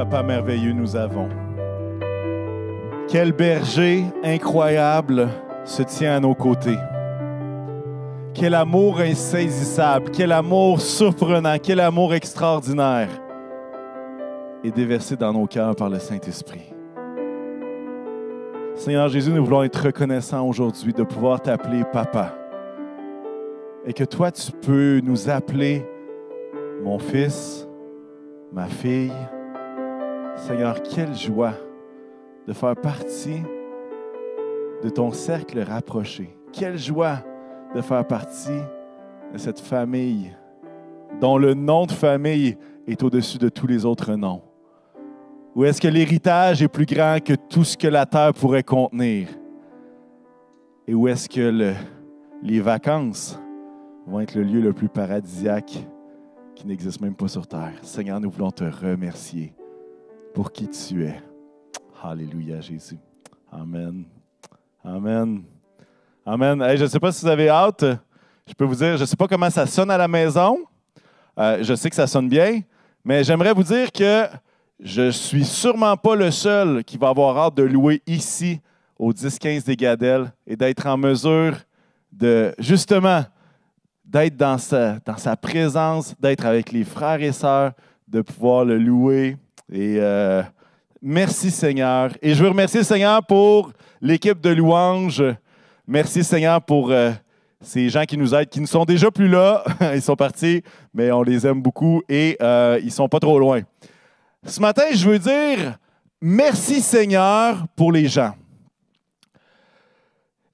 Papa merveilleux nous avons. Quel berger incroyable se tient à nos côtés. Quel amour insaisissable, quel amour surprenant, quel amour extraordinaire est déversé dans nos cœurs par le Saint-Esprit. Seigneur Jésus, nous voulons être reconnaissants aujourd'hui de pouvoir t'appeler Papa et que toi, tu peux nous appeler mon fils, ma fille, Seigneur, quelle joie de faire partie de ton cercle rapproché. Quelle joie de faire partie de cette famille dont le nom de famille est au-dessus de tous les autres noms. Où est-ce que l'héritage est plus grand que tout ce que la terre pourrait contenir? Et où est-ce que les vacances vont être le lieu le plus paradisiaque qui n'existe même pas sur terre? Seigneur, nous voulons te remercier pour qui tu es. Alléluia, Jésus. Amen. Amen. Amen. je ne sais pas si vous avez hâte. Je peux vous dire, je ne sais pas comment ça sonne à la maison. Euh, je sais que ça sonne bien, mais j'aimerais vous dire que je ne suis sûrement pas le seul qui va avoir hâte de louer ici au 10-15 des Gadelles et d'être en mesure de, justement, d'être dans dans sa présence, d'être avec les frères et sœurs, de pouvoir le louer, et euh, merci Seigneur. Et je veux remercier le Seigneur pour l'équipe de louanges. Merci Seigneur pour euh, ces gens qui nous aident, qui ne sont déjà plus là. ils sont partis, mais on les aime beaucoup et euh, ils ne sont pas trop loin. Ce matin, je veux dire merci Seigneur pour les gens.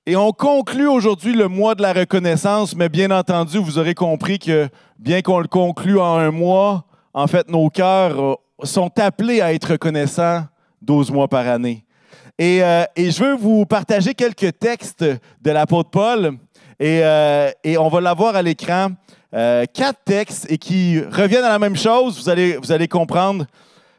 Et on conclut aujourd'hui le mois de la reconnaissance, mais bien entendu, vous aurez compris que bien qu'on le conclue en un mois, en fait, nos cœurs sont appelés à être reconnaissants 12 mois par année. Euh, et, je veux vous partager quelques textes de l'apôtre Paul. Et, euh, on va l'avoir à l'écran. Euh, quatre textes et qui reviennent à la même chose, vous allez, vous allez comprendre.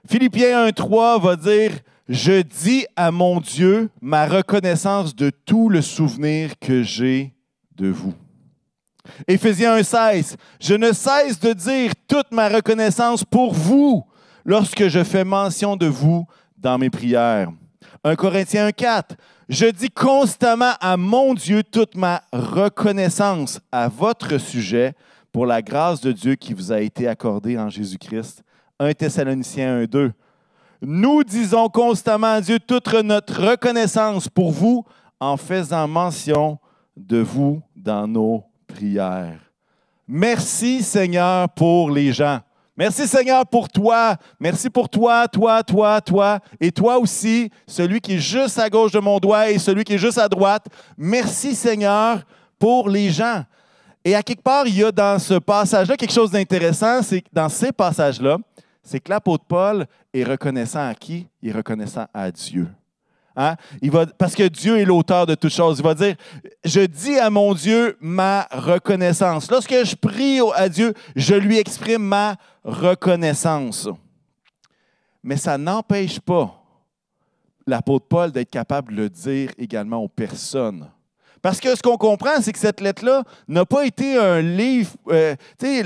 Philippiens 1.3 va dire, Je dis à mon Dieu ma reconnaissance de tout le souvenir que j'ai de vous. Éphésiens 1.16, Je ne cesse de dire toute ma reconnaissance pour vous lorsque je fais mention de vous dans mes prières. 1 Corinthiens 4, je dis constamment à mon Dieu toute ma reconnaissance à votre sujet pour la grâce de Dieu qui vous a été accordée en Jésus-Christ. 1 Thessaloniciens 1, 2. Nous disons constamment à Dieu toute notre reconnaissance pour vous en faisant mention de vous dans nos prières. Merci Seigneur pour les gens. Merci Seigneur pour toi. Merci pour toi, toi, toi, toi. Et toi aussi, celui qui est juste à gauche de mon doigt et celui qui est juste à droite. Merci Seigneur pour les gens. Et à quelque part, il y a dans ce passage-là quelque chose d'intéressant, c'est que dans ces passages-là, c'est que l'apôtre Paul est reconnaissant à qui? Il est reconnaissant à Dieu. Hein? Il va, parce que Dieu est l'auteur de toutes choses. Il va dire, je dis à mon Dieu ma reconnaissance. Lorsque je prie à Dieu, je lui exprime ma reconnaissance. Mais ça n'empêche pas l'apôtre Paul d'être capable de le dire également aux personnes. Parce que ce qu'on comprend, c'est que cette lettre-là n'a pas été un livre. Euh, tu sais,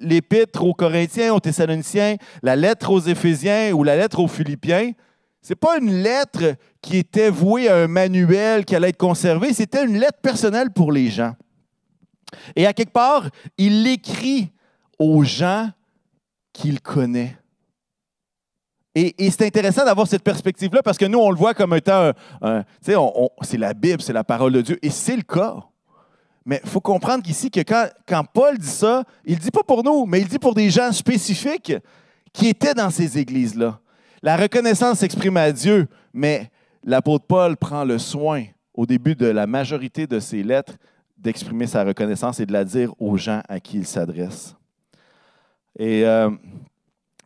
l'épître aux Corinthiens, aux Thessaloniciens, la lettre aux Éphésiens ou la lettre aux Philippiens, n'est pas une lettre qui était vouée à un manuel qui allait être conservé, c'était une lettre personnelle pour les gens. Et à quelque part, il l'écrit aux gens qu'il connaît. Et, c'est intéressant d'avoir cette perspective-là parce que nous, on le voit comme étant, un, sais, c'est la Bible, c'est la parole de Dieu, et c'est le cas. Mais il faut comprendre qu'ici, que quand, Paul dit ça, il ne dit pas pour nous, mais il dit pour des gens spécifiques qui étaient dans ces églises-là. La reconnaissance s'exprime à Dieu, mais l'apôtre Paul prend le soin au début de la majorité de ses lettres d'exprimer sa reconnaissance et de la dire aux gens à qui il s'adresse. Et, euh,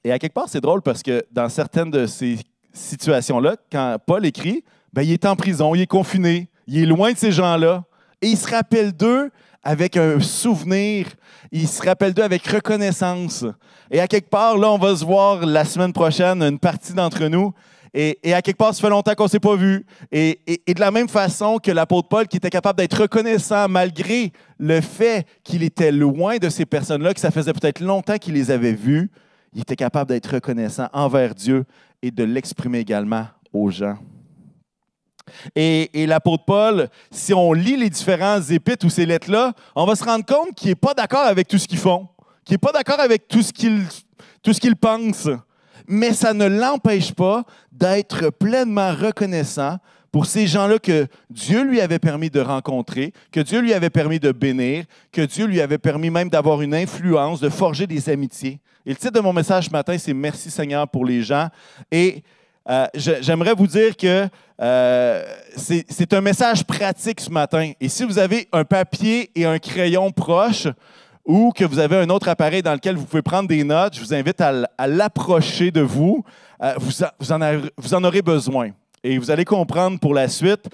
à quelque part, c'est drôle parce que dans certaines de ces situations-là, quand Paul écrit, ben, il est en prison, il est confiné, il est loin de ces gens-là, et il se rappelle d'eux avec un souvenir. il se rappelle d'eux avec reconnaissance. Et à quelque part, là, on va se voir la semaine prochaine, une partie d'entre nous. Et, à quelque part, ça fait longtemps qu'on ne s'est pas vu. Et, et, de la même façon que l'apôtre Paul, qui était capable d'être reconnaissant malgré le fait qu'il était loin de ces personnes-là, que ça faisait peut-être longtemps qu'il les avait vues, il était capable d'être reconnaissant envers Dieu et de l'exprimer également aux gens. Et, l'apôtre Paul, si on lit les différents épîtres ou ces lettres-là, on va se rendre compte qu'il n'est pas d'accord avec tout ce qu'ils font, qu'il n'est pas d'accord avec tout ce qu'ils pensent. Mais ça ne l'empêche pas d'être pleinement reconnaissant pour ces gens-là que Dieu lui avait permis de rencontrer, que Dieu lui avait permis de bénir, que Dieu lui avait permis même d'avoir une influence, de forger des amitiés. Et le titre de mon message ce matin, c'est Merci Seigneur pour les gens. Et euh, j'aimerais vous dire que euh, c'est un message pratique ce matin. Et si vous avez un papier et un crayon proche ou que vous avez un autre appareil dans lequel vous pouvez prendre des notes, je vous invite à, l'approcher de vous. Euh, vous, en vous, en aurez besoin. Et vous allez comprendre pour la suite.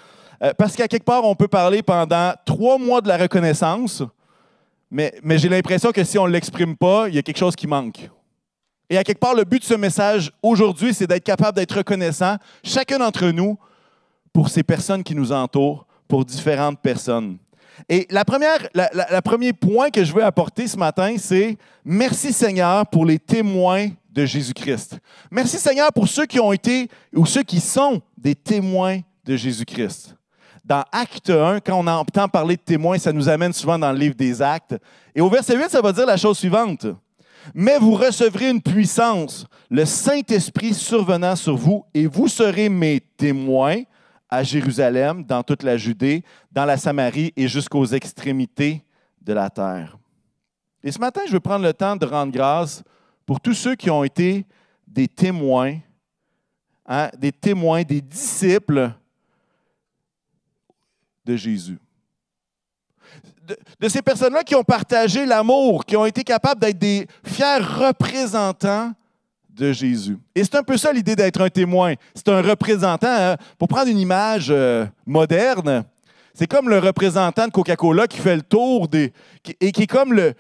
parce qu'à quelque part, on peut parler pendant trois mois de la reconnaissance, mais, mais j'ai l'impression que si on ne l'exprime pas, il y a quelque chose qui manque. Et à quelque part, le but de ce message aujourd'hui, c'est d'être capable d'être reconnaissant, chacun d'entre nous, pour ces personnes qui nous entourent, pour différentes personnes. Et la première, la, premier point que je veux apporter ce matin, c'est merci Seigneur pour les témoins de Jésus-Christ. Merci Seigneur pour ceux qui ont été ou ceux qui sont des témoins de Jésus-Christ. Dans Acte 1, quand on entend parler de témoins, ça nous amène souvent dans le livre des Actes. Et au verset 8, ça va dire la chose suivante mais vous recevrez une puissance, le Saint-Esprit survenant sur vous, et vous serez mes témoins à Jérusalem, dans toute la Judée, dans la Samarie et jusqu'aux extrémités de la terre. Et ce matin, je veux prendre le temps de rendre grâce pour tous ceux qui ont été des témoins, hein, des témoins, des disciples de Jésus de, ces personnes-là qui ont partagé l'amour, qui ont été capables d'être des fiers représentants de Jésus. Et c'est un peu ça l'idée d'être un témoin. C'est un représentant. Hein. Pour prendre une image euh, moderne, c'est comme le représentant de Coca-Cola qui fait le tour des, et qui est comme le,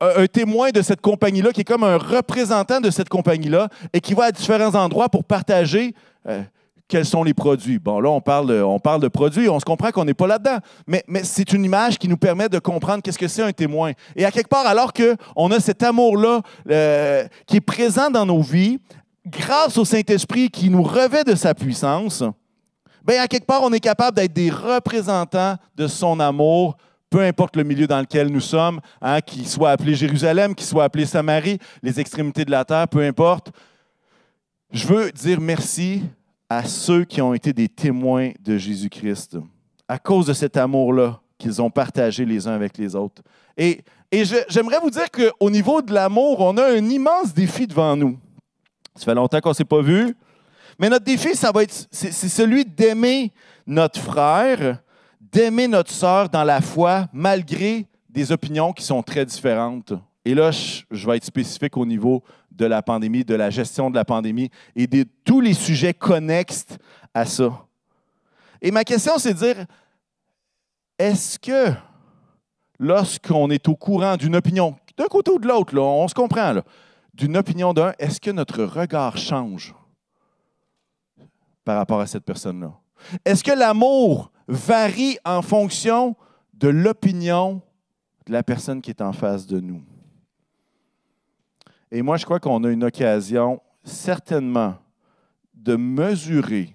un témoin de cette compagnie-là, qui est comme un représentant de cette compagnie-là et qui va à différents endroits pour partager euh, quels sont les produits. Bon, là, on parle, on parle de produits, on se comprend qu'on n'est pas là-dedans, mais, mais c'est une image qui nous permet de comprendre qu'est-ce que c'est un témoin. Et à quelque part, alors qu'on a cet amour-là euh, qui est présent dans nos vies, grâce au Saint-Esprit qui nous revêt de sa puissance, bien, à quelque part, on est capable d'être des représentants de son amour peu importe le milieu dans lequel nous sommes, hein, qu'il soit appelé Jérusalem, qu'il soit appelé Samarie, les extrémités de la terre, peu importe. Je veux dire merci à ceux qui ont été des témoins de Jésus-Christ, à cause de cet amour-là qu'ils ont partagé les uns avec les autres. Et, et j'aimerais vous dire qu'au niveau de l'amour, on a un immense défi devant nous. Ça fait longtemps qu'on ne s'est pas vu, mais notre défi, ça va être, c'est celui d'aimer notre frère, d'aimer notre sœur dans la foi, malgré des opinions qui sont très différentes. Et là, je, vais être spécifique au niveau de la pandémie, de la gestion de la pandémie et de tous les sujets connexes à ça. Et ma question, c'est de dire, est-ce que lorsqu'on est au courant d'une opinion, d'un côté ou de l'autre, on se comprend, d'une opinion d'un, est-ce que notre regard change par rapport à cette personne-là? Est-ce que l'amour varie en fonction de l'opinion de la personne qui est en face de nous? Et moi, je crois qu'on a une occasion, certainement, de mesurer,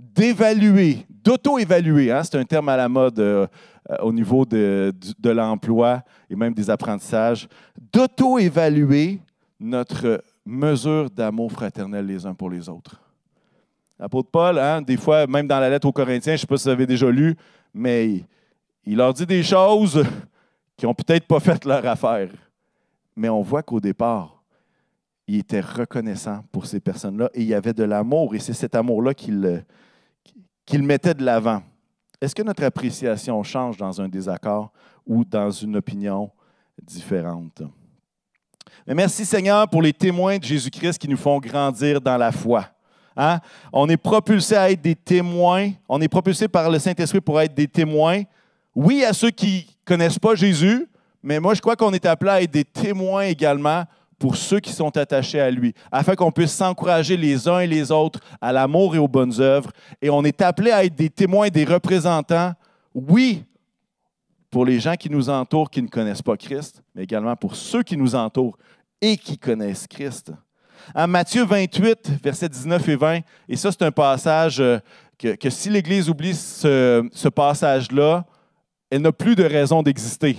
d'évaluer, d'auto-évaluer. Hein, c'est un terme à la mode euh, euh, au niveau de, l'emploi et même des apprentissages. D'auto-évaluer notre mesure d'amour fraternel les uns pour les autres. L'apôtre Paul, hein, des fois, même dans la lettre aux Corinthiens, je ne sais pas si vous avez déjà lu, mais il leur dit des choses qui n'ont peut-être pas fait leur affaire. Mais on voit qu'au départ, il était reconnaissant pour ces personnes-là et il y avait de l'amour et c'est cet amour-là euh, qu'il mettait de l'avant. Est-ce que notre appréciation change dans un désaccord ou dans une opinion différente? Mais merci Seigneur pour les témoins de Jésus-Christ qui nous font grandir dans la foi. Hein? On est propulsé à être des témoins. On est propulsé par le Saint-Esprit pour être des témoins. Oui, à ceux qui ne connaissent pas Jésus, mais moi je crois qu'on est appelé à être des témoins également pour ceux qui sont attachés à lui, afin qu'on puisse s'encourager les uns et les autres à l'amour et aux bonnes œuvres. Et on est appelé à être des témoins, des représentants, oui, pour les gens qui nous entourent, qui ne connaissent pas Christ, mais également pour ceux qui nous entourent et qui connaissent Christ. En Matthieu 28, versets 19 et 20, et ça c'est un passage euh, que, si l'Église oublie ce, ce passage-là, elle n'a plus de raison d'exister.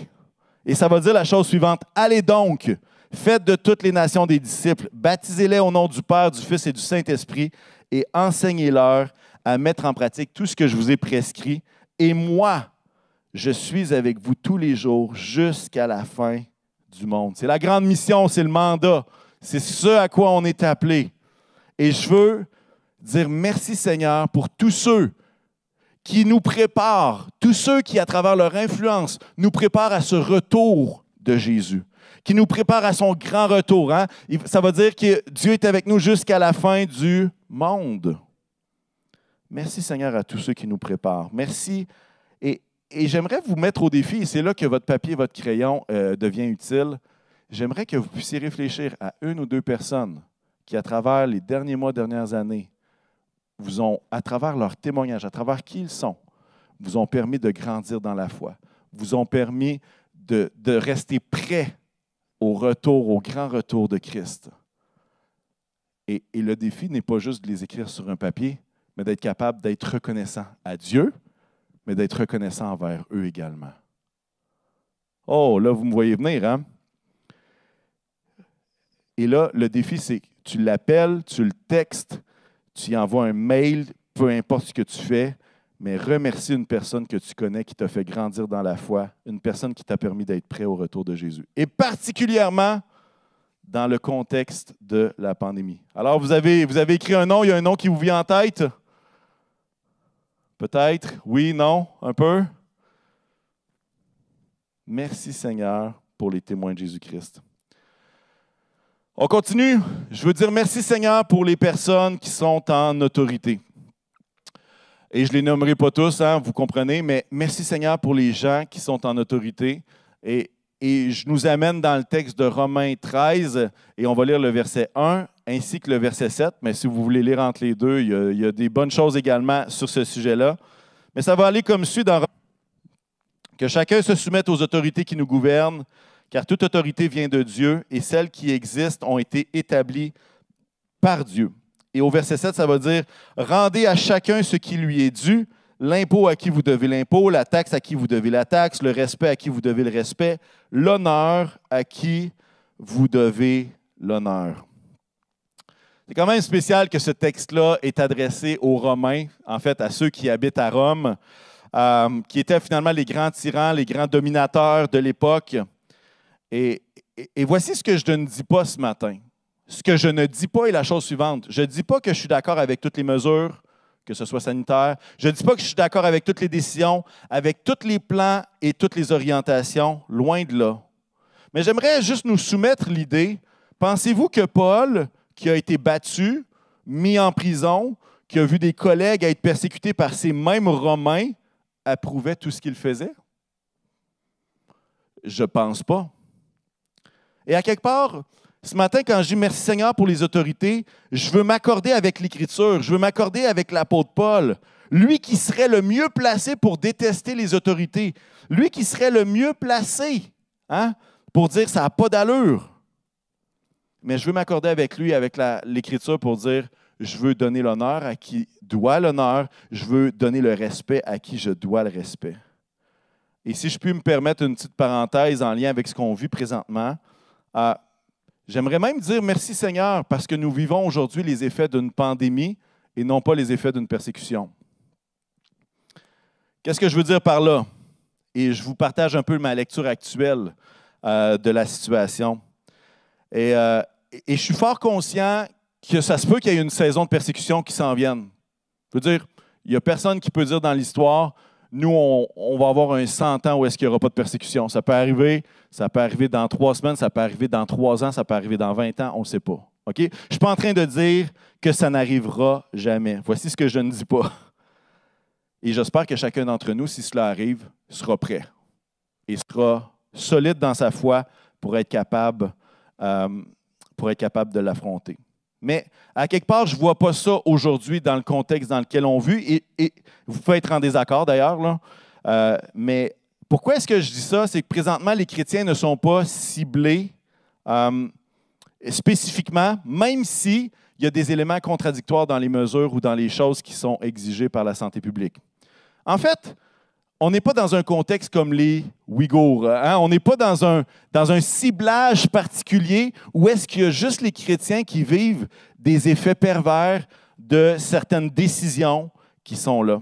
Et ça va dire la chose suivante, allez donc, Faites de toutes les nations des disciples, baptisez-les au nom du Père, du Fils et du Saint-Esprit, et enseignez-leur à mettre en pratique tout ce que je vous ai prescrit. Et moi, je suis avec vous tous les jours jusqu'à la fin du monde. C'est la grande mission, c'est le mandat, c'est ce à quoi on est appelé. Et je veux dire merci Seigneur pour tous ceux qui nous préparent, tous ceux qui, à travers leur influence, nous préparent à ce retour de Jésus qui nous prépare à son grand retour. Hein. Ça veut dire que Dieu est avec nous jusqu'à la fin du monde. Merci Seigneur à tous ceux qui nous préparent. Merci. Et, j'aimerais vous mettre au défi, et c'est là que votre papier, votre crayon euh, devient utile. J'aimerais que vous puissiez réfléchir à une ou deux personnes qui, à travers les derniers mois, dernières années, vous ont, à travers leur témoignage, à travers qui ils sont, vous ont permis de grandir dans la foi, vous ont permis de, de rester prêts au retour, au grand retour de Christ. Et, le défi n'est pas juste de les écrire sur un papier, mais d'être capable d'être reconnaissant à Dieu, mais d'être reconnaissant envers eux également. Oh, là, vous me voyez venir, hein? Et là, le défi, c'est tu l'appelles, tu le textes, tu y envoies un mail, peu importe ce que tu fais, mais remercie une personne que tu connais qui t'a fait grandir dans la foi, une personne qui t'a permis d'être prêt au retour de Jésus. Et particulièrement dans le contexte de la pandémie. Alors, vous avez, vous avez écrit un nom, il y a un nom qui vous vient en tête? Peut-être, oui, non, un peu? Merci Seigneur pour les témoins de Jésus-Christ. On continue. Je veux dire merci Seigneur pour les personnes qui sont en autorité. Et je ne les nommerai pas tous, hein, vous comprenez, mais merci Seigneur pour les gens qui sont en autorité. Et, je nous amène dans le texte de Romains 13, et on va lire le verset 1 ainsi que le verset 7. Mais si vous voulez lire entre les deux, il y a, des bonnes choses également sur ce sujet-là. Mais ça va aller comme suit dans Que chacun se soumette aux autorités qui nous gouvernent, car toute autorité vient de Dieu, et celles qui existent ont été établies par Dieu. Et au verset 7, ça va dire Rendez à chacun ce qui lui est dû, l'impôt à qui vous devez l'impôt, la taxe à qui vous devez la taxe, le respect à qui vous devez le respect, l'honneur à qui vous devez l'honneur. C'est quand même spécial que ce texte-là est adressé aux Romains, en fait à ceux qui habitent à Rome, euh, qui étaient finalement les grands tyrans, les grands dominateurs de l'époque. et voici ce que je ne dis pas ce matin. Ce que je ne dis pas est la chose suivante. Je ne dis pas que je suis d'accord avec toutes les mesures, que ce soit sanitaire. Je ne dis pas que je suis d'accord avec toutes les décisions, avec tous les plans et toutes les orientations, loin de là. Mais j'aimerais juste nous soumettre l'idée, pensez-vous que Paul, qui a été battu, mis en prison, qui a vu des collègues être persécutés par ces mêmes Romains, approuvait tout ce qu'il faisait? Je pense pas. Et à quelque part, ce matin, quand je dis merci Seigneur pour les autorités, je veux m'accorder avec l'Écriture, je veux m'accorder avec l'apôtre Paul, lui qui serait le mieux placé pour détester les autorités, lui qui serait le mieux placé hein, pour dire ça n'a pas d'allure. Mais je veux m'accorder avec lui, avec l'Écriture, pour dire je veux donner l'honneur à qui doit l'honneur, je veux donner le respect à qui je dois le respect. Et si je puis me permettre une petite parenthèse en lien avec ce qu'on vit présentement, euh, J'aimerais même dire merci Seigneur parce que nous vivons aujourd'hui les effets d'une pandémie et non pas les effets d'une persécution. Qu'est-ce que je veux dire par là? Et je vous partage un peu ma lecture actuelle euh, de la situation. Et, euh, et, je suis fort conscient que ça se peut qu'il y ait une saison de persécution qui s'en vienne. Je veux dire, il n'y a personne qui peut dire dans l'histoire nous, on, va avoir un 100 ans où est-ce qu'il n'y aura pas de persécution. Ça peut arriver, ça peut arriver dans trois semaines, ça peut arriver dans trois ans, ça peut arriver dans 20 ans, on ne sait pas. OK? Je ne suis pas en train de dire que ça n'arrivera jamais. Voici ce que je ne dis pas. Et j'espère que chacun d'entre nous, si cela arrive, sera prêt et sera solide dans sa foi pour être capable, euh, pour être capable de l'affronter. Mais à quelque part, je ne vois pas ça aujourd'hui dans le contexte dans lequel on vit. Et, vous pouvez être en désaccord d'ailleurs, euh, mais pourquoi est-ce que je dis ça? C'est que présentement, les chrétiens ne sont pas ciblés euh, spécifiquement, même s'il il y a des éléments contradictoires dans les mesures ou dans les choses qui sont exigées par la santé publique. En fait, on n'est pas dans un contexte comme les Ouïghours. Hein? On n'est pas dans un, dans un ciblage particulier où est-ce qu'il y a juste les chrétiens qui vivent des effets pervers de certaines décisions qui sont là.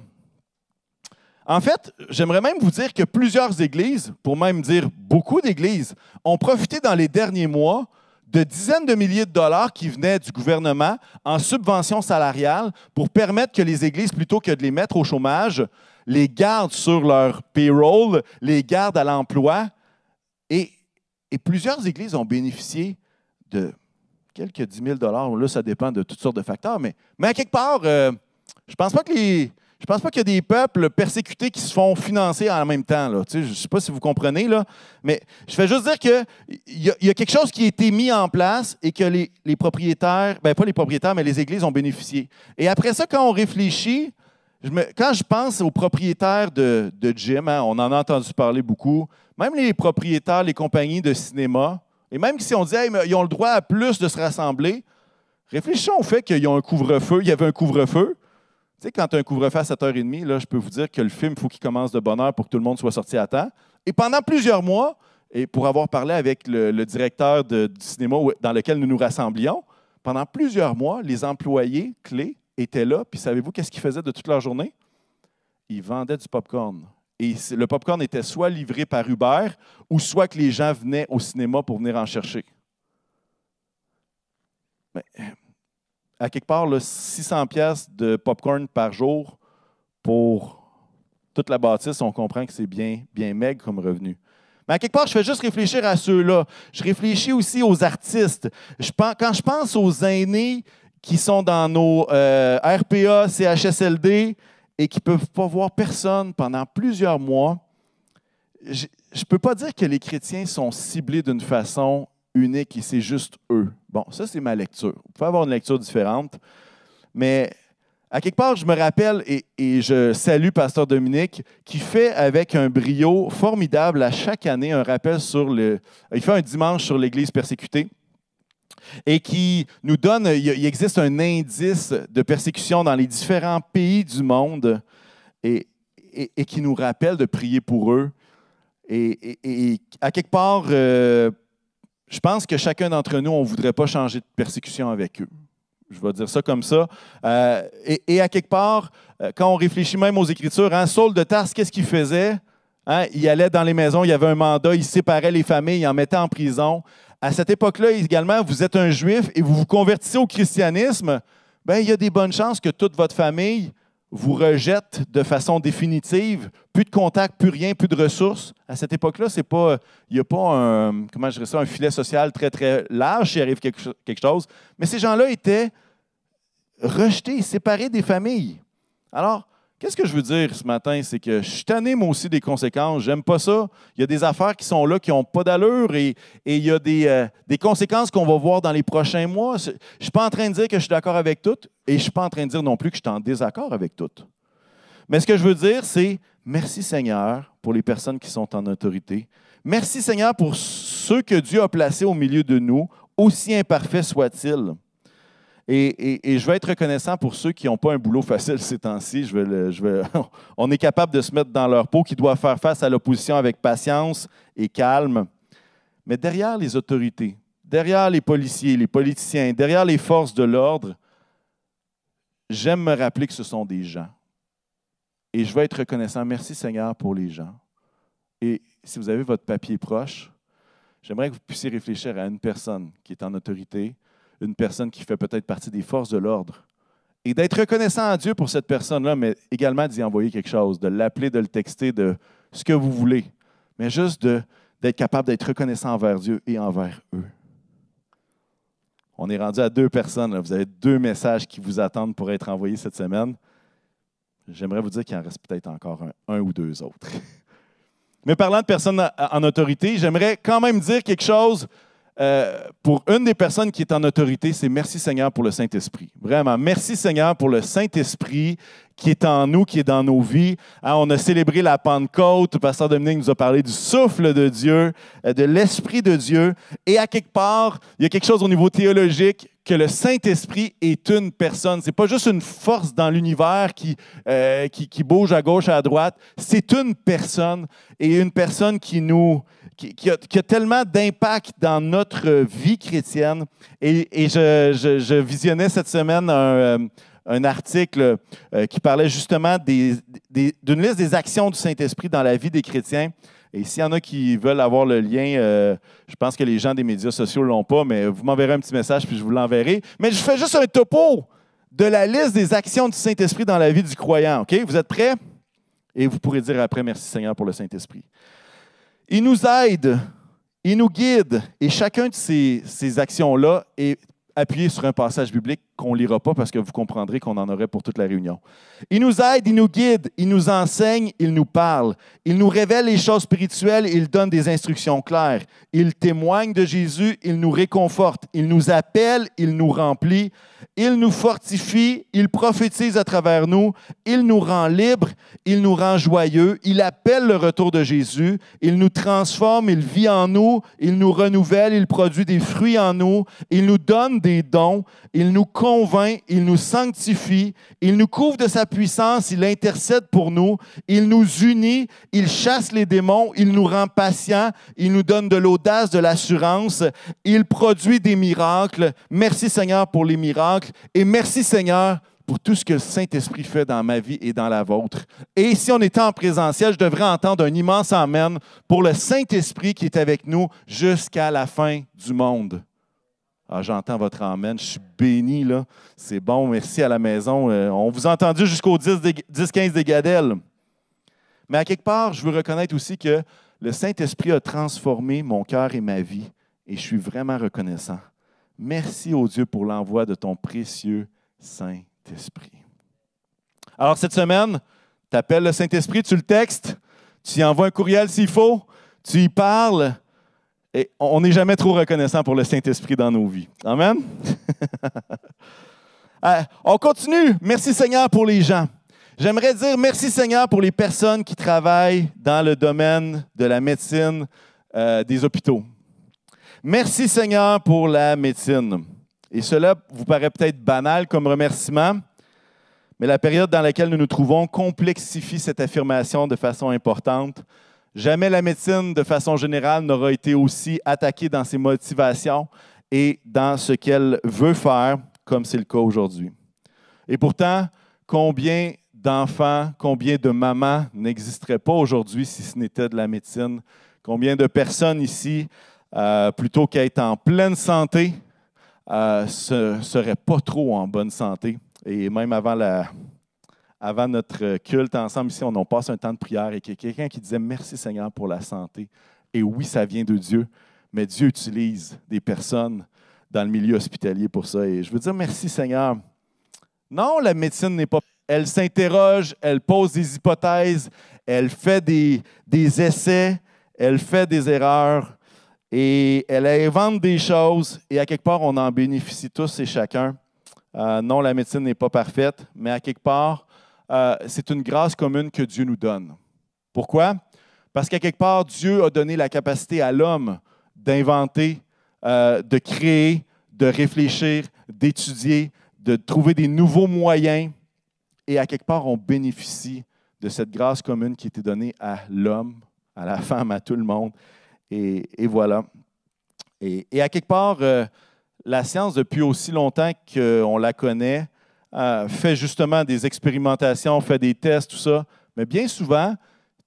En fait, j'aimerais même vous dire que plusieurs églises, pour même dire beaucoup d'églises, ont profité dans les derniers mois de dizaines de milliers de dollars qui venaient du gouvernement en subvention salariale pour permettre que les églises, plutôt que de les mettre au chômage, les gardent sur leur payroll, les gardes à l'emploi. Et, plusieurs églises ont bénéficié de quelques 10 000 Là, ça dépend de toutes sortes de facteurs, mais, mais à quelque part, euh, je pense pas que Je pense pas qu'il y a des peuples persécutés qui se font financer en même temps. Là. je ne sais pas si vous comprenez, là, mais je fais juste dire qu'il y, a quelque chose qui a été mis en place et que les, les propriétaires, ben pas les propriétaires, mais les églises ont bénéficié. Et après ça, quand on réfléchit, quand je pense aux propriétaires de, de gym, hein, on en a entendu parler beaucoup, même les propriétaires, les compagnies de cinéma, et même si on dit ils ont le droit à plus de se rassembler, réfléchissons au fait qu'ils ont un couvre-feu, il y avait un couvre-feu. Tu sais, quand tu as un couvre-feu à 7h30, là, je peux vous dire que le film, il faut qu'il commence de bonne heure pour que tout le monde soit sorti à temps. Et pendant plusieurs mois, et pour avoir parlé avec le, directeur de, du cinéma dans lequel nous nous rassemblions, pendant plusieurs mois, les employés clés étaient là. Puis savez-vous qu'est-ce qu'ils faisaient de toute leur journée? Ils vendaient du popcorn. Et le popcorn était soit livré par Uber ou soit que les gens venaient au cinéma pour venir en chercher. Mais, à quelque part, 600 pièces de popcorn par jour pour toute la bâtisse, on comprend que c'est bien, bien maigre comme revenu. Mais à quelque part, je fais juste réfléchir à ceux-là. Je réfléchis aussi aux artistes. Je quand je pense aux aînés qui sont dans nos euh, RPA, CHSLD et qui ne peuvent pas voir personne pendant plusieurs mois, je ne peux pas dire que les chrétiens sont ciblés d'une façon unique et c'est juste eux. Bon, ça, c'est ma lecture. Vous pouvez avoir une lecture différente, mais à quelque part, je me rappelle, et, je salue Pasteur Dominique, qui fait avec un brio formidable à chaque année un rappel sur le. Il fait un dimanche sur l'Église persécutée et qui nous donne, il existe un indice de persécution dans les différents pays du monde et, qui nous rappelle de prier pour eux. Et, à quelque part, euh, je pense que chacun d'entre nous, on ne voudrait pas changer de persécution avec eux. Je vais dire ça comme ça. Euh, et, à quelque part, euh, quand on réfléchit même aux Écritures, hein, Saul de Tarse, qu'est-ce qu'il faisait? Hein, il allait dans les maisons, il y avait un mandat, il séparait les familles, il en mettait en prison à cette époque-là également, vous êtes un juif et vous vous convertissez au christianisme, bien, il y a des bonnes chances que toute votre famille vous rejette de façon définitive. Plus de contact, plus rien, plus de ressources. À cette époque-là, il n'y a pas un, comment je un filet social très, très large s'il arrive quelque, quelque chose. Mais ces gens-là étaient rejetés, séparés des familles. Alors, Qu'est-ce que je veux dire ce matin? C'est que je t'anime aussi, des conséquences. J'aime pas ça. Il y a des affaires qui sont là qui n'ont pas d'allure et, il y a des, euh, des conséquences qu'on va voir dans les prochains mois. Je ne suis pas en train de dire que je suis d'accord avec tout et je ne suis pas en train de dire non plus que je suis en désaccord avec tout. Mais ce que je veux dire, c'est merci Seigneur pour les personnes qui sont en autorité. Merci Seigneur pour ceux que Dieu a placés au milieu de nous, aussi imparfaits soient-ils. Et, je vais être reconnaissant pour ceux qui n'ont pas un boulot facile ces temps-ci. Je, on est capable de se mettre dans leur peau, qui doivent faire face à l'opposition avec patience et calme. Mais derrière les autorités, derrière les policiers, les politiciens, derrière les forces de l'ordre, j'aime me rappeler que ce sont des gens. Et je vais être reconnaissant. Merci Seigneur pour les gens. Et si vous avez votre papier proche, j'aimerais que vous puissiez réfléchir à une personne qui est en autorité, une personne qui fait peut-être partie des forces de l'ordre. Et d'être reconnaissant à Dieu pour cette personne-là, mais également d'y envoyer quelque chose, de l'appeler, de le texter, de ce que vous voulez. Mais juste d'être capable d'être reconnaissant envers Dieu et envers eux. On est rendu à deux personnes. Vous avez deux messages qui vous attendent pour être envoyés cette semaine. J'aimerais vous dire qu'il en reste peut-être encore un, ou deux autres. Mais parlant de personnes en autorité, j'aimerais quand même dire quelque chose euh, pour une des personnes qui est en autorité, c'est merci Seigneur pour le Saint-Esprit. Vraiment, merci Seigneur pour le Saint-Esprit qui est en nous, qui est dans nos vies. Hein, on a célébré la Pentecôte. Le pasteur Dominique nous a parlé du souffle de Dieu, euh, de l'Esprit de Dieu. Et à quelque part, il y a quelque chose au niveau théologique que le Saint-Esprit est une personne. Ce n'est pas juste une force dans l'univers euh, qui, qui, bouge à gauche, à droite. C'est une personne et une personne qui, nous, qui, qui a, tellement d'impact dans notre vie chrétienne. Et, je, visionnais cette semaine un, euh, un article euh, qui parlait justement d'une liste des actions du Saint-Esprit dans la vie des chrétiens. Et s'il y en a qui veulent avoir le lien, euh, je pense que les gens des médias sociaux ne l'ont pas, mais vous m'enverrez un petit message puis je vous l'enverrai. Mais je fais juste un topo de la liste des actions du Saint-Esprit dans la vie du croyant. OK? Vous êtes prêts? Et vous pourrez dire après, merci Seigneur pour le Saint-Esprit. Il nous aide, il nous guide, et chacun de ces, ces actions-là est appuyé sur un passage biblique qu'on ne lira pas parce que vous comprendrez qu'on en aurait pour toute la réunion. Il nous aide, il nous guide, il nous enseigne, il nous parle, il nous révèle les choses spirituelles, il donne des instructions claires, il témoigne de Jésus, il nous réconforte, il nous appelle, il nous remplit, il nous fortifie, il prophétise à travers nous, il nous rend libres, il nous rend joyeux, il appelle le retour de Jésus, il nous transforme, il vit en nous, il nous renouvelle, il produit des fruits en nous, il nous donne des dons, il nous convainc, il nous sanctifie, il nous couvre de sa puissance, il intercède pour nous, il nous unit, il chasse les démons, il nous rend patients, il nous donne de l'audace, de l'assurance, il produit des miracles. Merci Seigneur pour les miracles et merci Seigneur pour tout ce que le Saint-Esprit fait dans ma vie et dans la vôtre. Et si on était en présentiel, je devrais entendre un immense Amen pour le Saint-Esprit qui est avec nous jusqu'à la fin du monde. Ah, j'entends votre amen. Je suis béni, là. C'est bon. Merci à la maison. Euh, on vous a entendu jusqu'au 10-15 des Gadelles. Mais à quelque part, je veux reconnaître aussi que le Saint-Esprit a transformé mon cœur et ma vie. Et je suis vraiment reconnaissant. Merci, au Dieu, pour l'envoi de ton précieux Saint-Esprit. Alors, cette semaine, tu appelles le Saint-Esprit, tu le textes, tu y envoies un courriel s'il faut, tu y parles et on n'est jamais trop reconnaissant pour le Saint-Esprit dans nos vies. Amen. Euh, on continue. Merci Seigneur pour les gens. J'aimerais dire merci Seigneur pour les personnes qui travaillent dans le domaine de la médecine euh, des hôpitaux. Merci Seigneur pour la médecine. Et cela vous paraît peut-être banal comme remerciement, mais la période dans laquelle nous nous trouvons complexifie cette affirmation de façon importante Jamais la médecine, de façon générale, n'aura été aussi attaquée dans ses motivations et dans ce qu'elle veut faire, comme c'est le cas aujourd'hui. Et pourtant, combien d'enfants, combien de mamans n'existeraient pas aujourd'hui si ce n'était de la médecine? Combien de personnes ici, euh, plutôt qu'être en pleine santé, ne euh, seraient pas trop en bonne santé? Et même avant la, avant notre euh, culte ensemble ici, on, passe un temps de prière et qu'il y a quelqu'un qui disait Merci Seigneur pour la santé. Et oui, ça vient de Dieu, mais Dieu utilise des personnes dans le milieu hospitalier pour ça. Et je veux dire merci Seigneur. Non, la médecine n'est pas. Elle s'interroge, elle pose des hypothèses, elle fait des, des essais, elle fait des erreurs et elle invente des choses et à quelque part, on en bénéficie tous et chacun. Euh, non, la médecine n'est pas parfaite, mais à quelque part, euh, c'est une grâce commune que Dieu nous donne. Pourquoi? Parce qu'à quelque part, Dieu a donné la capacité à l'homme d'inventer, euh, de créer, de réfléchir, d'étudier, de trouver des nouveaux moyens. Et à quelque part, on bénéficie de cette grâce commune qui était donnée à l'homme, à la femme, à tout le monde. Et, voilà. Et, à quelque part, euh, la science, depuis aussi longtemps qu'on la connaît, euh, fait justement des expérimentations, fait des tests, tout ça. Mais bien souvent,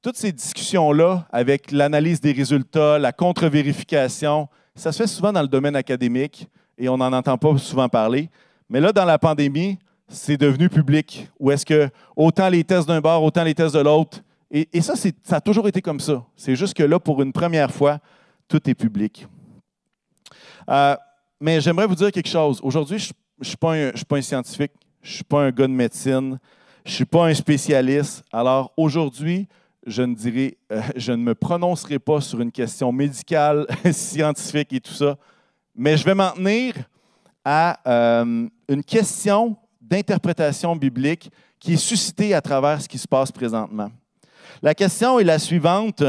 toutes ces discussions-là, avec l'analyse des résultats, la contre-vérification, ça se fait souvent dans le domaine académique et on n'en entend pas souvent parler. Mais là, dans la pandémie, c'est devenu public. Ou est-ce que autant les tests d'un bord, autant les tests de l'autre. Et, ça, ça a toujours été comme ça. C'est juste que là, pour une première fois, tout est public. Euh, mais j'aimerais vous dire quelque chose. Aujourd'hui, je ne suis, pas un scientifique je ne suis pas un gars de médecine, je ne suis pas un spécialiste. Alors aujourd'hui, je ne, dirai, euh, je ne me prononcerai pas sur une question médicale, scientifique et tout ça, mais je vais m'en tenir à euh, une question d'interprétation biblique qui est suscitée à travers ce qui se passe présentement. La question est la suivante.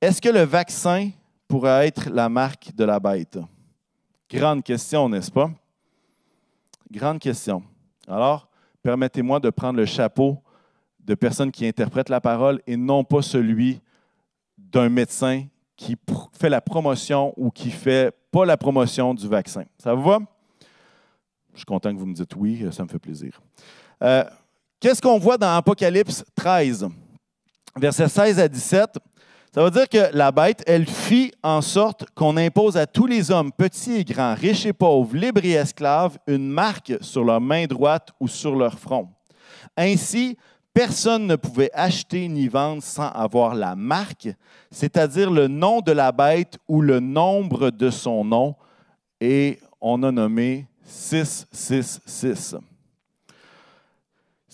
Est-ce que le vaccin pourrait être la marque de la bête? Grande question, n'est-ce pas? Grande question. Alors, permettez-moi de prendre le chapeau de personne qui interprète la parole et non pas celui d'un médecin qui fait la promotion ou qui ne fait pas la promotion du vaccin. Ça vous va? Je suis content que vous me dites oui, ça me fait plaisir. Euh, qu'est-ce qu'on voit dans Apocalypse 13, versets 16 à 17? Ça veut dire que la bête, elle fit en sorte qu'on impose à tous les hommes, petits et grands, riches et pauvres, libres et esclaves, une marque sur leur main droite ou sur leur front. Ainsi, personne ne pouvait acheter ni vendre sans avoir la marque, c'est-à-dire le nom de la bête ou le nombre de son nom, et on a nommé 666.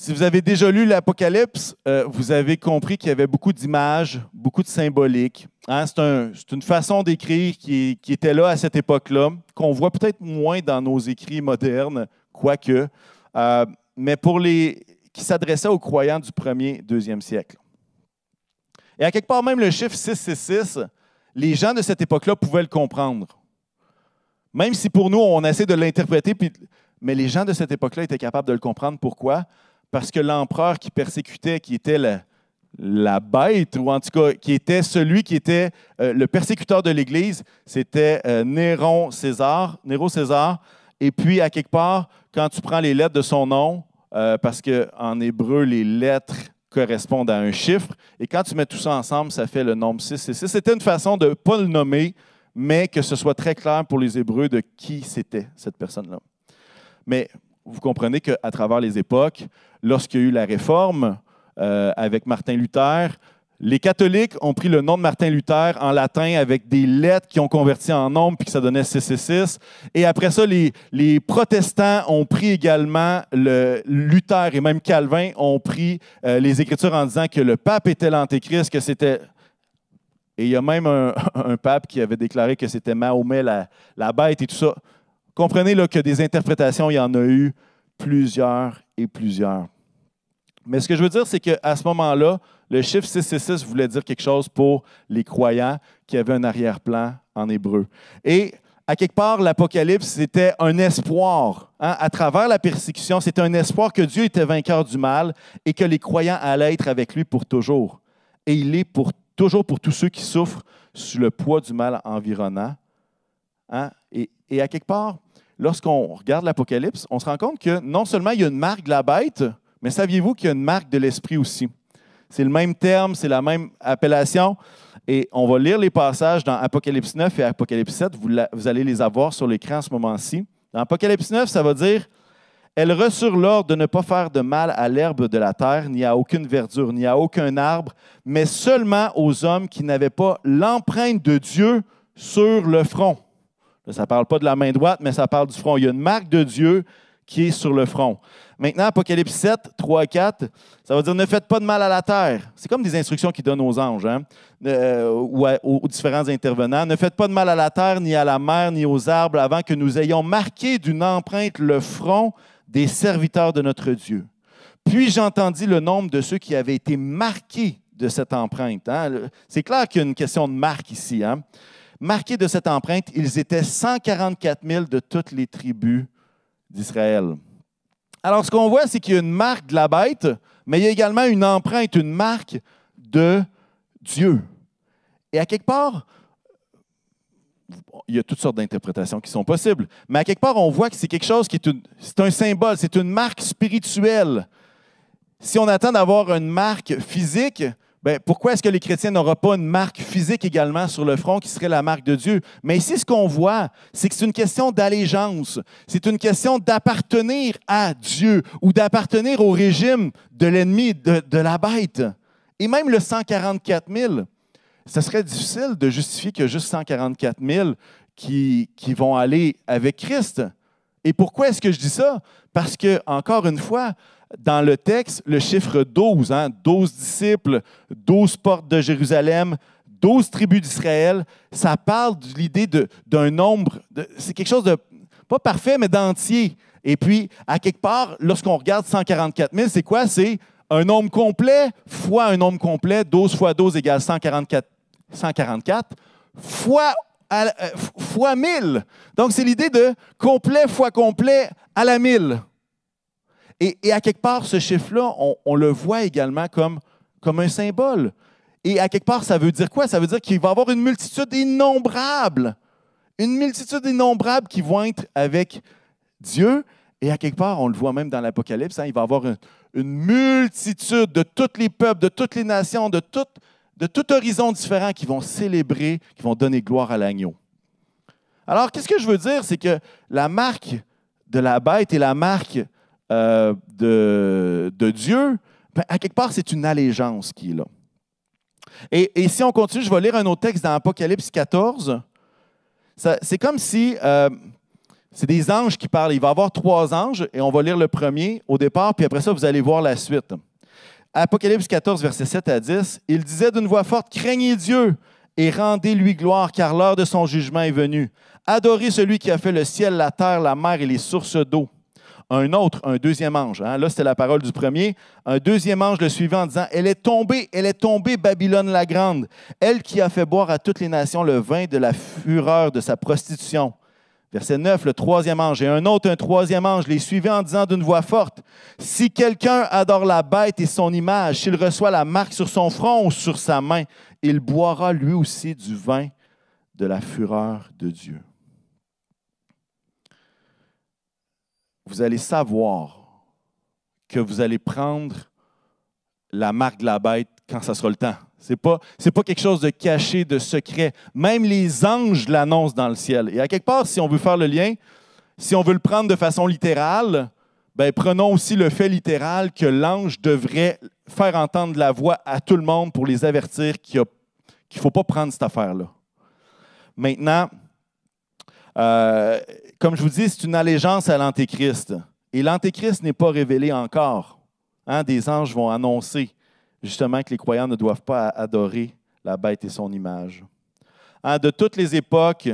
Si vous avez déjà lu l'Apocalypse, euh, vous avez compris qu'il y avait beaucoup d'images, beaucoup de symboliques. Hein. C'est, une façon d'écrire qui, était là à cette époque-là, qu'on voit peut-être moins dans nos écrits modernes, quoique, euh, mais pour qui s'adressait aux croyants du 1er, 2e siècle. Et à quelque part même le chiffre 666, les gens de cette époque-là pouvaient le comprendre. Même si pour nous, on essaie de l'interpréter, mais les gens de cette époque-là étaient capables de le comprendre. Pourquoi? parce que l'empereur qui persécutait, qui était la, bête, ou en tout cas qui était celui qui était euh, le persécuteur de l'Église, c'était euh, Néron César, Néro César. Et puis, à quelque part, quand tu prends les lettres de son nom, euh, parce qu'en hébreu, les lettres correspondent à un chiffre, et quand tu mets tout ça ensemble, ça fait le nombre 6 C'était une façon de ne pas le nommer, mais que ce soit très clair pour les Hébreux de qui c'était cette personne-là. Mais vous comprenez qu'à travers les époques, lorsqu'il y a eu la réforme euh, avec Martin Luther, les catholiques ont pris le nom de Martin Luther en latin avec des lettres qui ont converti en nombre, puis que ça donnait CCC6. Et après ça, les, les protestants ont pris également le Luther et même Calvin ont pris euh, les Écritures en disant que le pape était l'Antéchrist, que c'était... Et il y a même un, pape qui avait déclaré que c'était Mahomet, la bête et tout ça. Comprenez que des interprétations, il y en a eu plusieurs et plusieurs. Mais ce que je veux dire, c'est qu'à ce moment-là, le chiffre 666 voulait dire quelque chose pour les croyants qui avaient un arrière-plan en hébreu. Et à quelque part, l'Apocalypse, c'était un espoir. Hein. À travers la persécution, c'était un espoir que Dieu était vainqueur du mal et que les croyants allaient être avec lui pour toujours. Et il est pour toujours pour tous ceux qui souffrent sous le poids du mal environnant, Hein? Et, à quelque part, lorsqu'on regarde l'Apocalypse, on se rend compte que non seulement il y a une marque de la bête, mais saviez-vous qu'il y a une marque de l'esprit aussi? C'est le même terme, c'est la même appellation. Et on va lire les passages dans Apocalypse 9 et Apocalypse 7. Vous, allez les avoir sur l'écran à ce moment-ci. Dans Apocalypse 9, ça va dire Elle reçurent l'ordre de ne pas faire de mal à l'herbe de la terre, ni à aucune verdure, ni à aucun arbre, mais seulement aux hommes qui n'avaient pas l'empreinte de Dieu sur le front. Ça ne parle pas de la main droite, mais ça parle du front. Il y a une marque de Dieu qui est sur le front. Maintenant, Apocalypse 7, 3 4, ça veut dire ne faites pas de mal à la terre. C'est comme des instructions qu'il donnent aux anges hein, euh, ou aux, différents intervenants. Ne faites pas de mal à la terre, ni à la mer, ni aux arbres, avant que nous ayons marqué d'une empreinte le front des serviteurs de notre Dieu. Puis j'entendis le nombre de ceux qui avaient été marqués de cette empreinte. Hein. C'est clair qu'il y a une question de marque ici. Hein? Marqués de cette empreinte, ils étaient 144 000 de toutes les tribus d'Israël. Alors, ce qu'on voit, c'est qu'il y a une marque de la bête, mais il y a également une empreinte, une marque de Dieu. Et à quelque part, il y a toutes sortes d'interprétations qui sont possibles, mais à quelque part, on voit que c'est quelque chose qui est, c'est un symbole, c'est une marque spirituelle. Si on attend d'avoir une marque physique, ben, pourquoi est-ce que les chrétiens n'auront pas une marque physique également sur le front qui serait la marque de Dieu? Mais ici, ce qu'on voit, c'est que c'est une question d'allégeance. C'est une question d'appartenir à Dieu ou d'appartenir au régime de l'ennemi, de, la bête. Et même le 144 000, ça serait difficile de justifier que juste 144 000 qui, qui vont aller avec Christ. Et pourquoi est-ce que je dis ça? Parce que, encore une fois, dans le texte le chiffre 12, 12 hein, disciples, 12 portes de Jérusalem, 12 tribus d'Israël. Ça parle de l'idée d'un nombre, c'est quelque chose de, pas parfait, mais d'entier. Et puis, à quelque part, lorsqu'on regarde 144 000, c'est quoi? C'est un nombre complet fois un nombre complet, 12 fois 12 égale 144, 144 fois, 1000. Euh, Donc, c'est l'idée de complet fois complet à la mille. Et, à quelque part, ce chiffre-là, on, le voit également comme, comme un symbole. Et à quelque part, ça veut dire quoi? Ça veut dire qu'il va y avoir une multitude innombrable, une multitude innombrable qui vont être avec Dieu. Et à quelque part, on le voit même dans l'Apocalypse, hein, il va y avoir une, multitude de tous les peuples, de toutes les nations, de tout, de tout horizon différent qui vont célébrer, qui vont donner gloire à l'agneau. Alors, qu'est-ce que je veux dire? C'est que la marque de la bête et la marque euh, de, Dieu, ben, à quelque part, c'est une allégeance qui est là. Et, si on continue, je vais lire un autre texte dans Apocalypse 14. C'est comme si euh, c'est des anges qui parlent. Il va y avoir trois anges et on va lire le premier au départ, puis après ça, vous allez voir la suite. Apocalypse 14, versets 7 à 10. Il disait d'une voix forte Craignez Dieu et rendez-lui gloire, car l'heure de son jugement est venue. Adorez celui qui a fait le ciel, la terre, la mer et les sources d'eau un autre, un deuxième ange. Hein. Là, c'était la parole du premier. Un deuxième ange le suivant en disant, Elle est tombée, elle est tombée, Babylone la grande, elle qui a fait boire à toutes les nations le vin de la fureur de sa prostitution. Verset 9, le troisième ange. Et un autre, un troisième ange, les suivait en disant d'une voix forte, Si quelqu'un adore la bête et son image, s'il reçoit la marque sur son front ou sur sa main, il boira lui aussi du vin de la fureur de Dieu. vous allez savoir que vous allez prendre la marque de la bête quand ça sera le temps. Ce n'est pas, pas quelque chose de caché, de secret. Même les anges l'annoncent dans le ciel. Et à quelque part, si on veut faire le lien, si on veut le prendre de façon littérale, ben, prenons aussi le fait littéral que l'ange devrait faire entendre la voix à tout le monde pour les avertir qu'il ne faut pas prendre cette affaire-là. Maintenant, euh, comme je vous dis, c'est une allégeance à l'Antéchrist. Et l'Antéchrist n'est pas révélé encore. Hein, des anges vont annoncer justement que les croyants ne doivent pas adorer la bête et son image. Hein, de toutes les époques,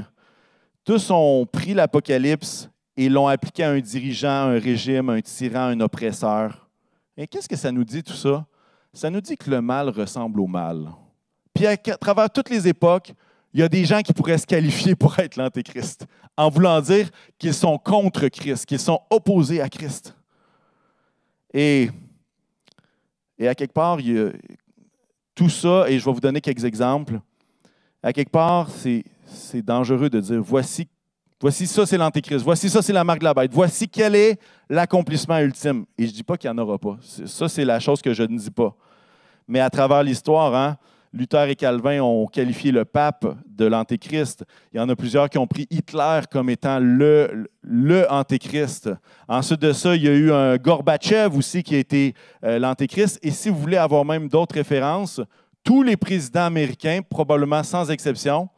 tous ont pris l'Apocalypse et l'ont appliqué à un dirigeant, un régime, un tyran, un oppresseur. Et qu'est-ce que ça nous dit tout ça? Ça nous dit que le mal ressemble au mal. Puis à travers toutes les époques, il y a des gens qui pourraient se qualifier pour être l'Antéchrist, en voulant dire qu'ils sont contre Christ, qu'ils sont opposés à Christ. Et, et à quelque part, il tout ça, et je vais vous donner quelques exemples, à quelque part, c'est dangereux de dire, voici, voici ça, c'est l'Antéchrist, voici ça, c'est la marque de la bête, voici quel est l'accomplissement ultime. Et je ne dis pas qu'il n'y en aura pas. Ça, c'est la chose que je ne dis pas. Mais à travers l'histoire, hein, Luther et Calvin ont qualifié le pape de l'antéchrist. Il y en a plusieurs qui ont pris Hitler comme étant le, le antéchrist. Ensuite de ça, il y a eu un Gorbatchev aussi qui a été euh, l'antéchrist. Et si vous voulez avoir même d'autres références, tous les présidents américains, probablement sans exception,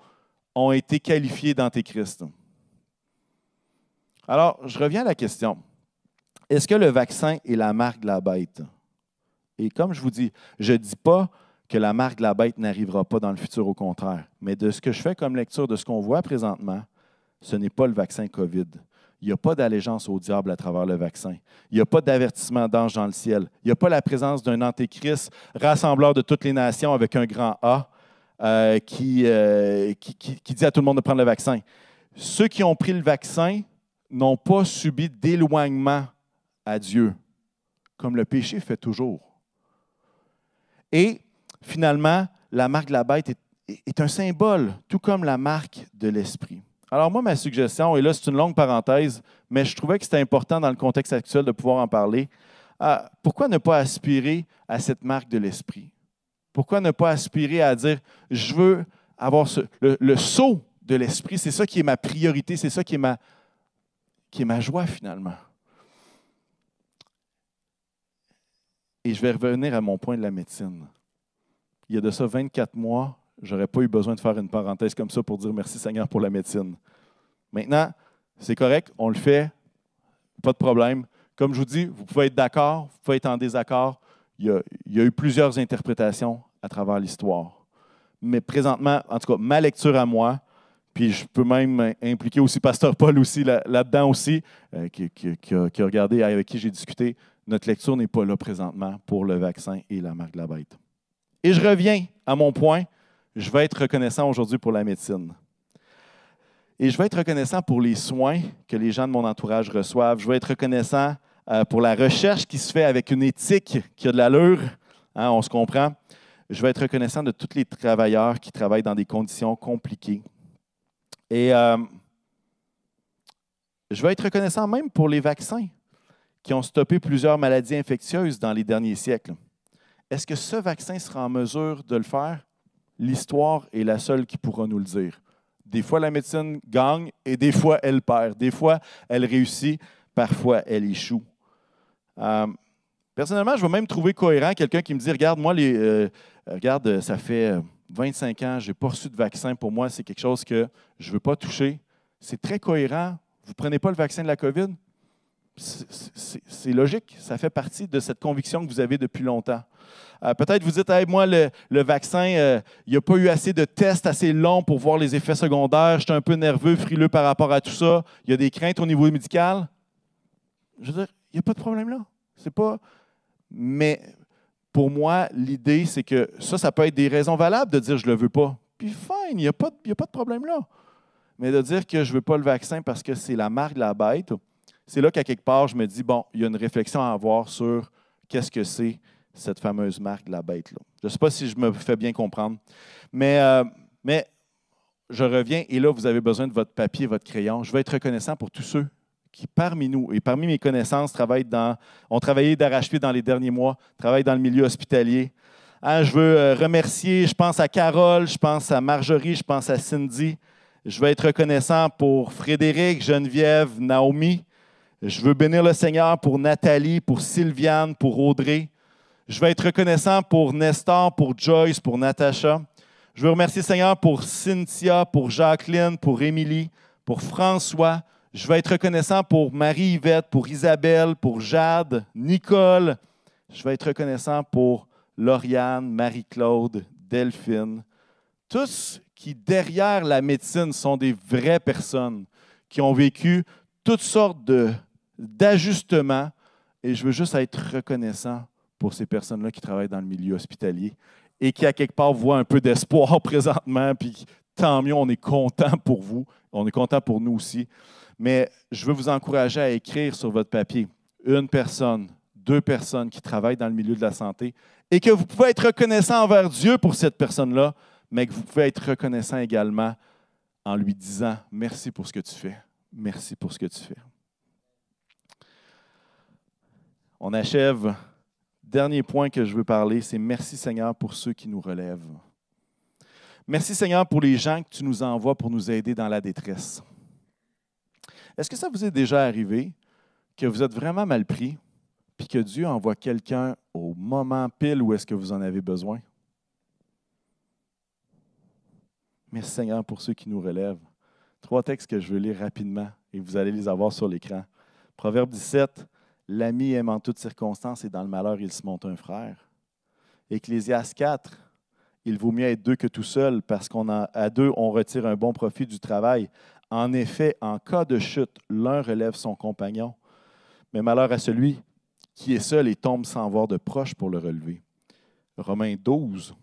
ont été qualifiés d'antéchrist. Alors, je reviens à la question. Est-ce que le vaccin est la marque de la bête? Et comme je vous dis, je ne dis pas que la marque de la bête n'arrivera pas dans le futur, au contraire. Mais de ce que je fais comme lecture, de ce qu'on voit présentement, ce n'est pas le vaccin COVID. Il n'y a pas d'allégeance au diable à travers le vaccin. Il n'y a pas d'avertissement d'ange dans le ciel. Il n'y a pas la présence d'un antéchrist rassembleur de toutes les nations avec un grand A euh, euh, qui, qui, qui dit à tout le monde de prendre le vaccin. Ceux qui ont pris le vaccin n'ont pas subi d'éloignement à Dieu, comme le péché fait toujours. Et finalement, la marque de la bête est, un symbole, tout comme la marque de l'esprit. Alors moi, ma suggestion, et là c'est une longue parenthèse, mais je trouvais que c'était important dans le contexte actuel de pouvoir en parler, euh, pourquoi ne pas aspirer à cette marque de l'esprit? Pourquoi ne pas aspirer à dire, je veux avoir le, le saut de l'esprit, c'est ça qui est ma priorité, c'est ça qui est ma, qui est ma joie finalement. Et je vais revenir à mon point de la médecine il y a de ça 24 mois, j'aurais pas eu besoin de faire une parenthèse comme ça pour dire merci Seigneur pour la médecine. Maintenant, c'est correct, on le fait, pas de problème. Comme je vous dis, vous pouvez être d'accord, vous pouvez être en désaccord. Il y a, eu plusieurs interprétations à travers l'histoire. Mais présentement, en tout cas, ma lecture à moi, puis je peux même impliquer aussi Pasteur Paul aussi là-dedans aussi, euh, qui, a, qui a regardé, avec qui j'ai discuté, notre lecture n'est pas là présentement pour le vaccin et la marque de la bête. Et je reviens à mon point, je vais être reconnaissant aujourd'hui pour la médecine. Et je vais être reconnaissant pour les soins que les gens de mon entourage reçoivent. Je vais être reconnaissant euh, pour la recherche qui se fait avec une éthique qui a de l'allure. Hein, on se comprend. Je vais être reconnaissant de tous les travailleurs qui travaillent dans des conditions compliquées. Et euh, je vais être reconnaissant même pour les vaccins qui ont stoppé plusieurs maladies infectieuses dans les derniers siècles. Est-ce que ce vaccin sera en mesure de le faire? L'histoire est la seule qui pourra nous le dire. Des fois, la médecine gagne et des fois, elle perd. Des fois, elle réussit, parfois, elle échoue. Euh, personnellement, je vais même trouver cohérent quelqu'un qui me dit Regarde, moi, euh, regarde, euh, ça fait 25 ans, je n'ai pas reçu de vaccin. Pour moi, c'est quelque chose que je ne veux pas toucher. C'est très cohérent. Vous ne prenez pas le vaccin de la COVID? c'est logique, ça fait partie de cette conviction que vous avez depuis longtemps. Euh, peut-être vous dites, moi, le, vaccin, euh, il n'y a pas eu assez de tests assez longs pour voir les effets secondaires, je suis un peu nerveux, frileux par rapport à tout ça, il y a des craintes au niveau médical. Je veux dire, il n'y a pas de problème là. C'est pas. Mais pour moi, l'idée, c'est que ça, ça peut être des raisons valables de dire je ne le veux pas. Puis fine, il n'y a, a, pas de problème là. Mais de dire que je ne veux pas le vaccin parce que c'est la marque de la bête, c'est là qu'à quelque part, je me dis, bon, il y a une réflexion à avoir sur qu'est-ce que c'est cette fameuse marque de la bête. Là. Je ne sais pas si je me fais bien comprendre, mais, euh, mais je reviens et là, vous avez besoin de votre papier, votre crayon. Je vais être reconnaissant pour tous ceux qui, parmi nous et parmi mes connaissances, travaillent dans, ont travaillé d'arrache-pied dans les derniers mois, travaillent dans le milieu hospitalier. Ah, je veux euh, remercier, je pense à Carole, je pense à Marjorie, je pense à Cindy. Je vais être reconnaissant pour Frédéric, Geneviève, Naomi, je veux bénir le Seigneur pour Nathalie, pour Sylviane, pour Audrey. Je vais être reconnaissant pour Nestor, pour Joyce, pour Natacha. Je veux remercier le Seigneur pour Cynthia, pour Jacqueline, pour Émilie, pour François. Je vais être reconnaissant pour Marie-Yvette, pour Isabelle, pour Jade, Nicole. Je vais être reconnaissant pour Lauriane, Marie-Claude, Delphine. Tous qui, derrière la médecine, sont des vraies personnes qui ont vécu toutes sortes de d'ajustement. Et je veux juste être reconnaissant pour ces personnes-là qui travaillent dans le milieu hospitalier et qui, à quelque part, voient un peu d'espoir présentement. Puis tant mieux, on est content pour vous. On est content pour nous aussi. Mais je veux vous encourager à écrire sur votre papier une personne, deux personnes qui travaillent dans le milieu de la santé et que vous pouvez être reconnaissant envers Dieu pour cette personne-là, mais que vous pouvez être reconnaissant également en lui disant merci pour ce que tu fais. Merci pour ce que tu fais. On achève. Dernier point que je veux parler, c'est merci Seigneur pour ceux qui nous relèvent. Merci Seigneur pour les gens que tu nous envoies pour nous aider dans la détresse. Est-ce que ça vous est déjà arrivé que vous êtes vraiment mal pris, puis que Dieu envoie quelqu'un au moment pile où est-ce que vous en avez besoin? Merci Seigneur pour ceux qui nous relèvent. Trois textes que je veux lire rapidement et vous allez les avoir sur l'écran. Proverbe 17, L'ami aime en toutes circonstances et dans le malheur, il se monte un frère. Ecclésias 4, il vaut mieux être deux que tout seul parce qu'on à deux, on retire un bon profit du travail. En effet, en cas de chute, l'un relève son compagnon. Mais malheur à celui qui est seul et tombe sans voir de proche pour le relever. Romains 12.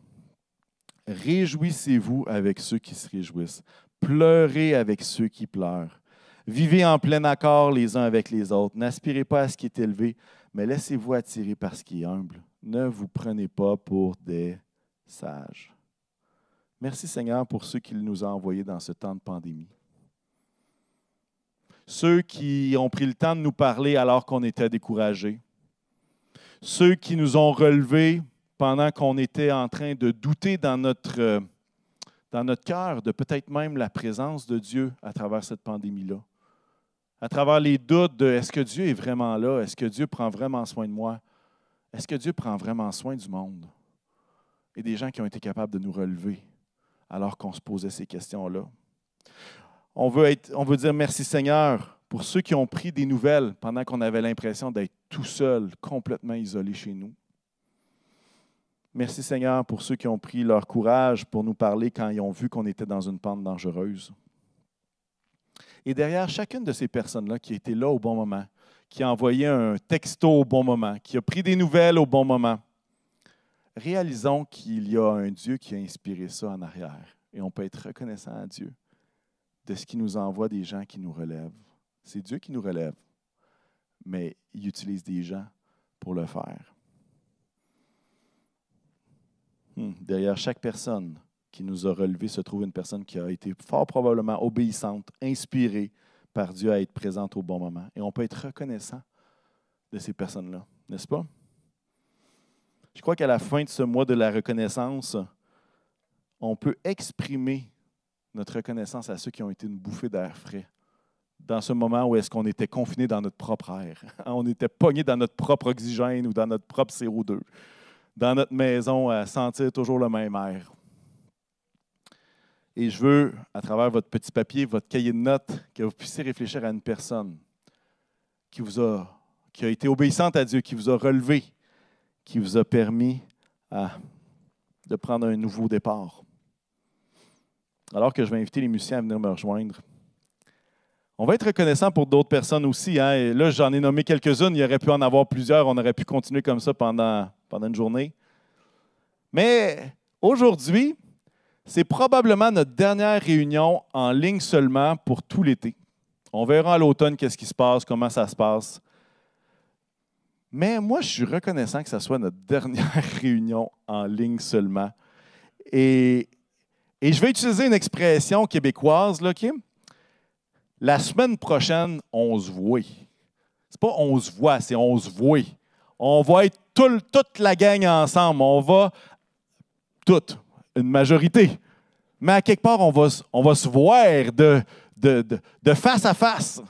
Réjouissez-vous avec ceux qui se réjouissent. Pleurez avec ceux qui pleurent. Vivez en plein accord les uns avec les autres. N'aspirez pas à ce qui est élevé, mais laissez-vous attirer par ce qui est humble. Ne vous prenez pas pour des sages. Merci Seigneur pour ceux qui nous ont envoyés dans ce temps de pandémie. Ceux qui ont pris le temps de nous parler alors qu'on était découragés. Ceux qui nous ont relevés pendant qu'on était en train de douter dans notre, euh, dans notre cœur de peut-être même la présence de Dieu à travers cette pandémie-là à travers les doutes de est-ce que Dieu est vraiment là? Est-ce que Dieu prend vraiment soin de moi? Est-ce que Dieu prend vraiment soin du monde? Et des gens qui ont été capables de nous relever alors qu'on se posait ces questions-là. On veut, on veut dire merci Seigneur pour ceux qui ont pris des nouvelles pendant qu'on avait l'impression d'être tout seul, complètement isolé chez nous. Merci Seigneur pour ceux qui ont pris leur courage pour nous parler quand ils ont vu qu'on était dans une pente dangereuse. Et derrière chacune de ces personnes-là qui était là au bon moment, qui a envoyé un texto au bon moment, qui a pris des nouvelles au bon moment, réalisons qu'il y a un Dieu qui a inspiré ça en arrière. Et on peut être reconnaissant à Dieu de ce qui nous envoie des gens qui nous relèvent. C'est Dieu qui nous relève, mais il utilise des gens pour le faire. Hmm, derrière chaque personne, qui nous a relevés se trouve une personne qui a été fort probablement obéissante, inspirée par Dieu à être présente au bon moment. Et on peut être reconnaissant de ces personnes-là, n'est-ce pas? Je crois qu'à la fin de ce mois de la reconnaissance, on peut exprimer notre reconnaissance à ceux qui ont été une bouffée d'air frais dans ce moment où est-ce qu'on était confiné dans notre propre air. On était pogné dans notre propre oxygène ou dans notre propre CO2, dans notre maison à sentir toujours le même air. Et je veux, à travers votre petit papier, votre cahier de notes, que vous puissiez réfléchir à une personne qui vous a, qui a été obéissante à Dieu, qui vous a relevé, qui vous a permis de prendre un nouveau départ. Alors que je vais inviter les musiciens à venir me rejoindre. On va être reconnaissant pour d'autres personnes aussi. Hein. là, j'en ai nommé quelques-unes. Il y aurait pu en avoir plusieurs. On aurait pu continuer comme ça pendant, pendant une journée. Mais aujourd'hui, c'est probablement notre dernière réunion en ligne seulement pour tout l'été. On verra à l'automne qu'est-ce qui se passe, comment ça se passe. Mais moi, je suis reconnaissant que ce soit notre dernière réunion en ligne seulement. Et, je vais utiliser une expression québécoise, là, La semaine prochaine, on se voit. C'est pas on se voit, c'est on se voit. On va être tout, toute la gang ensemble. On va toutes une majorité. Mais à quelque part, on va, on va se voir de, de, face à face.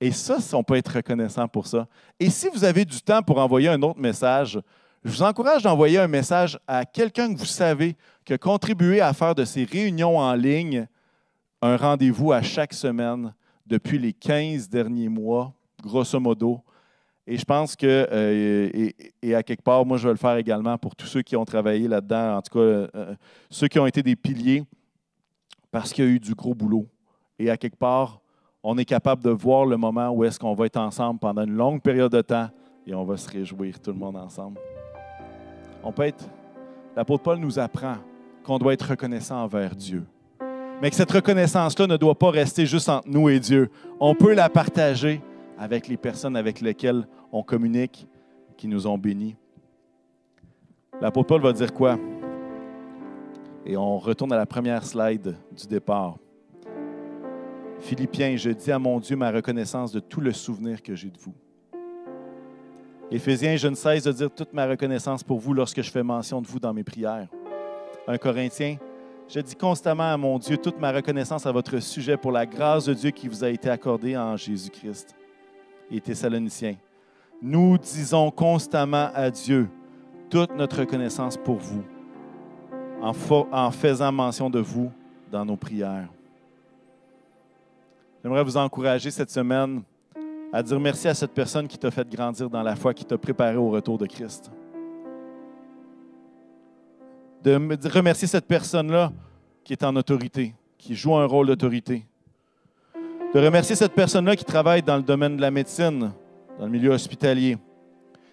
Et ça, on peut être reconnaissant pour ça. Et si vous avez du temps pour envoyer un autre message, je vous encourage d'envoyer un message à quelqu'un que vous savez que contribuer à faire de ces réunions en ligne un rendez-vous à chaque semaine depuis les 15 derniers mois, grosso modo, et je pense que, euh, et, à quelque part, moi, je vais le faire également pour tous ceux qui ont travaillé là-dedans, en tout cas, euh, euh, ceux qui ont été des piliers, parce qu'il y a eu du gros boulot. Et à quelque part, on est capable de voir le moment où est-ce qu'on va être ensemble pendant une longue période de temps et on va se réjouir tout le monde ensemble. On peut être, l'apôtre Paul nous apprend qu'on doit être reconnaissant envers Dieu, mais que cette reconnaissance-là ne doit pas rester juste entre nous et Dieu. On peut la partager avec les personnes avec lesquelles on communique, qui nous ont bénis. L'apôtre Paul va dire quoi? Et on retourne à la première slide du départ. Philippiens, je dis à mon Dieu ma reconnaissance de tout le souvenir que j'ai de vous. Éphésiens, je ne cesse de dire toute ma reconnaissance pour vous lorsque je fais mention de vous dans mes prières. Un Corinthien, je dis constamment à mon Dieu toute ma reconnaissance à votre sujet pour la grâce de Dieu qui vous a été accordée en Jésus-Christ et Thessaloniciens. Nous disons constamment à Dieu toute notre reconnaissance pour vous, en, en faisant mention de vous dans nos prières. J'aimerais vous encourager cette semaine à dire merci à cette personne qui t'a fait grandir dans la foi, qui t'a préparé au retour de Christ. De remercier cette personne-là qui est en autorité, qui joue un rôle d'autorité de remercier cette personne-là qui travaille dans le domaine de la médecine, dans le milieu hospitalier.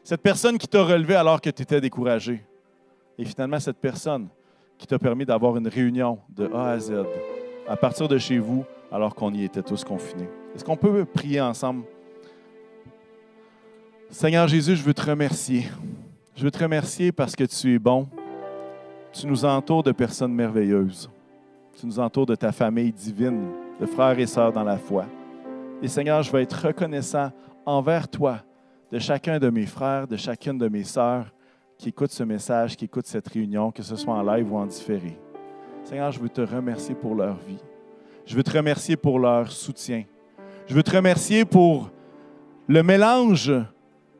Cette personne qui t'a relevé alors que tu étais découragé. Et finalement, cette personne qui t'a permis d'avoir une réunion de A à Z à partir de chez vous alors qu'on y était tous confinés. Est-ce qu'on peut prier ensemble? Seigneur Jésus, je veux te remercier. Je veux te remercier parce que tu es bon. Tu nous entoures de personnes merveilleuses. Tu nous entoures de ta famille divine de frères et sœurs dans la foi. Et Seigneur, je veux être reconnaissant envers toi de chacun de mes frères, de chacune de mes sœurs qui écoutent ce message, qui écoutent cette réunion, que ce soit en live ou en différé. Seigneur, je veux te remercier pour leur vie. Je veux te remercier pour leur soutien. Je veux te remercier pour le mélange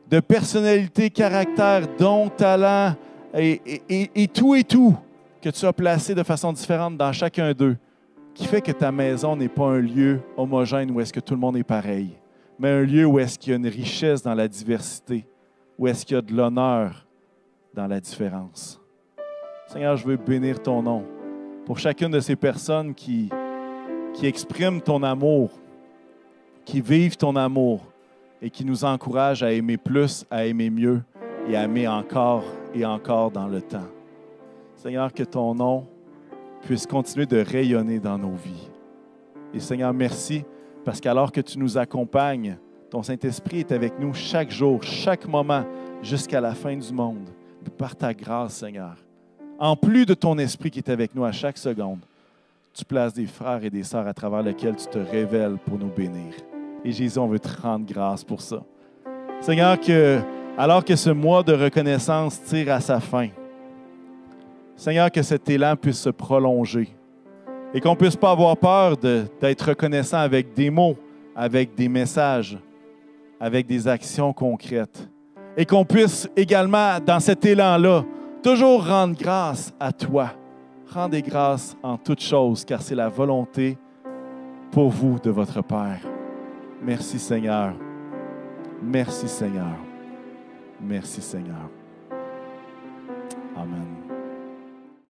de personnalité, caractère, dons, talent et tout et tout que tu as placé de façon différente dans chacun d'eux qui fait que ta maison n'est pas un lieu homogène où est-ce que tout le monde est pareil, mais un lieu où est-ce qu'il y a une richesse dans la diversité, où est-ce qu'il y a de l'honneur dans la différence. Seigneur, je veux bénir ton nom pour chacune de ces personnes qui, qui expriment ton amour, qui vivent ton amour et qui nous encouragent à aimer plus, à aimer mieux et à aimer encore et encore dans le temps. Seigneur, que ton nom puisse continuer de rayonner dans nos vies. Et Seigneur, merci parce qu'alors que tu nous accompagnes, ton Saint-Esprit est avec nous chaque jour, chaque moment, jusqu'à la fin du monde, par ta grâce, Seigneur. En plus de ton Esprit qui est avec nous à chaque seconde, tu places des frères et des sœurs à travers lesquels tu te révèles pour nous bénir. Et Jésus, on veut te rendre grâce pour ça. Seigneur, que, alors que ce mois de reconnaissance tire à sa fin, Seigneur, que cet élan puisse se prolonger et qu'on ne puisse pas avoir peur d'être reconnaissant avec des mots, avec des messages, avec des actions concrètes. Et qu'on puisse également, dans cet élan-là, toujours rendre grâce à toi. Rendez grâce en toutes choses, car c'est la volonté pour vous de votre Père. Merci Seigneur. Merci Seigneur. Merci Seigneur. Amen.